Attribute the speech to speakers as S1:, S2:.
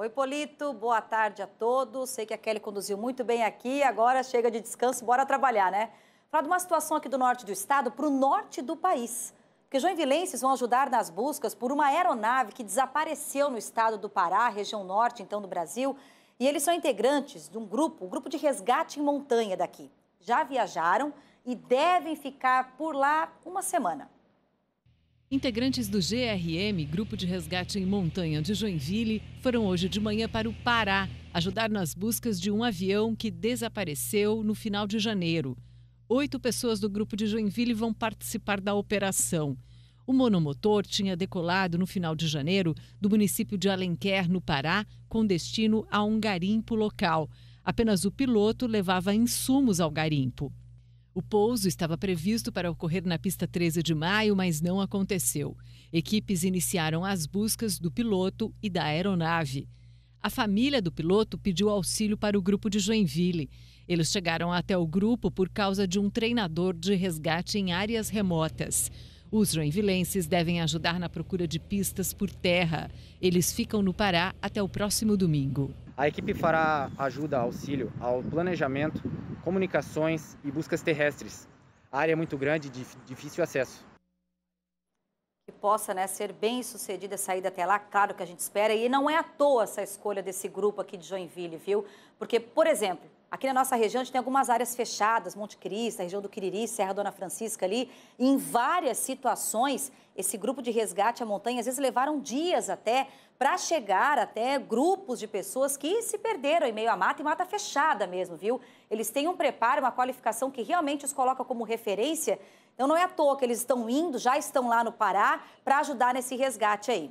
S1: Oi, Polito, boa tarde a todos. Sei que a Kelly conduziu muito bem aqui, agora chega de descanso, bora trabalhar, né? Falar de uma situação aqui do norte do estado para o norte do país. Porque joinvilenses vão ajudar nas buscas por uma aeronave que desapareceu no estado do Pará, região norte, então, do Brasil. E eles são integrantes de um grupo, o um Grupo de Resgate em Montanha daqui. Já viajaram e devem ficar por lá uma semana.
S2: Integrantes do GRM, Grupo de Resgate em Montanha de Joinville, foram hoje de manhã para o Pará ajudar nas buscas de um avião que desapareceu no final de janeiro. Oito pessoas do grupo de Joinville vão participar da operação. O monomotor tinha decolado no final de janeiro do município de Alenquer, no Pará, com destino a um garimpo local. Apenas o piloto levava insumos ao garimpo. O pouso estava previsto para ocorrer na pista 13 de maio, mas não aconteceu. Equipes iniciaram as buscas do piloto e da aeronave. A família do piloto pediu auxílio para o grupo de Joinville. Eles chegaram até o grupo por causa de um treinador de resgate em áreas remotas. Os joinvilenses devem ajudar na procura de pistas por terra. Eles ficam no Pará até o próximo domingo.
S3: A equipe fará ajuda, auxílio ao planejamento comunicações e buscas terrestres. A área é muito grande e de difícil acesso.
S1: Que possa né, ser bem sucedida a saída até lá, claro que a gente espera. E não é à toa essa escolha desse grupo aqui de Joinville, viu? Porque, por exemplo, Aqui na nossa região, a gente tem algumas áreas fechadas, Monte Cristo, a região do Quiriri, Serra Dona Francisca ali. em várias situações, esse grupo de resgate à montanha, às vezes, levaram dias até para chegar até grupos de pessoas que se perderam em meio à mata e mata fechada mesmo, viu? Eles têm um preparo, uma qualificação que realmente os coloca como referência. Então, não é à toa que eles estão indo, já estão lá no Pará, para ajudar nesse resgate aí.